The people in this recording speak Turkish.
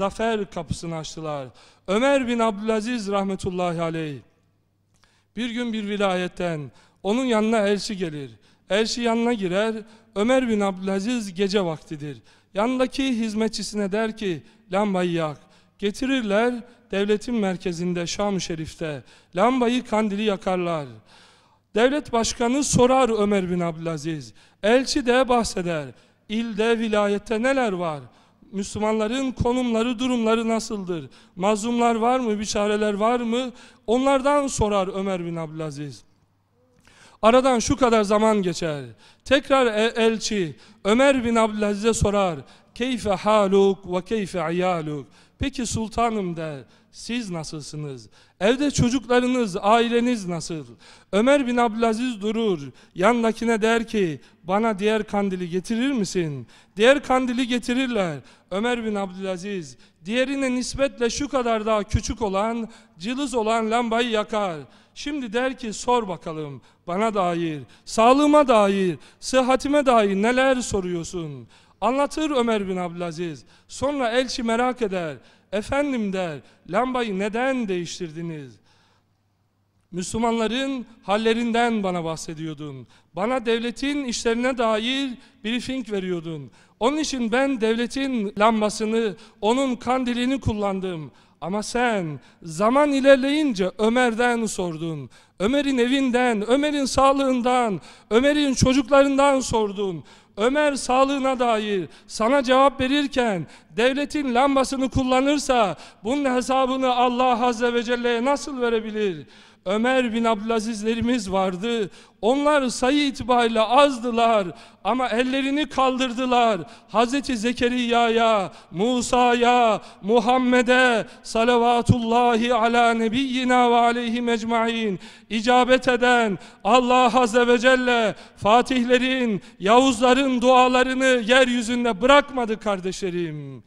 zafer kapısını açtılar. Ömer bin Abdülaziz rahmetullahi aleyh bir gün bir vilayetten onun yanına elçi gelir. Elçi yanına girer. Ömer bin Abdülaziz gece vaktidir. Yanındaki hizmetçisine der ki lambayı yak. Getirirler devletin merkezinde Şam-ı Şerif'te. Lambayı kandili yakarlar. Devlet başkanı sorar Ömer bin Abdülaziz. Elçi de bahseder. İlde, vilayette neler var? Müslümanların konumları, durumları nasıldır? Mazlumlar var mı? Biçareler var mı? Onlardan sorar Ömer bin Abdülaziz. Aradan şu kadar zaman geçer. Tekrar e- elçi Ömer bin Abdülaziz'e sorar. Keyfe haluk ve keyfe iyaluk? Peki sultanım der, siz nasılsınız? Evde çocuklarınız, aileniz nasıl? Ömer bin Abdülaziz durur, yanındakine der ki, bana diğer kandili getirir misin? Diğer kandili getirirler. Ömer bin Abdülaziz, diğerine nispetle şu kadar daha küçük olan, cılız olan lambayı yakar. Şimdi der ki sor bakalım bana dair, sağlığıma dair, sıhhatime dair neler soruyorsun? Anlatır Ömer bin Abdülaziz. Sonra elçi merak eder. Efendim der, lambayı neden değiştirdiniz? Müslümanların hallerinden bana bahsediyordun. Bana devletin işlerine dair briefing veriyordun. Onun için ben devletin lambasını, onun kandilini kullandım. Ama sen zaman ilerleyince Ömer'den sordun. Ömer'in evinden, Ömer'in sağlığından, Ömer'in çocuklarından sordun. Ömer sağlığına dair sana cevap verirken devletin lambasını kullanırsa bunun hesabını Allah Azze ve Celle'ye nasıl verebilir? Ömer bin Abdülazizlerimiz vardı. Onlar sayı itibariyle azdılar ama ellerini kaldırdılar. Hazreti Zekeriya'ya, Musa'ya, Muhammed'e salavatullahi ala nebiyyina ve aleyhi mecmain icabet eden Allah Azze ve Celle Fatihlerin, Yavuzların dualarını yeryüzünde bırakmadı kardeşlerim.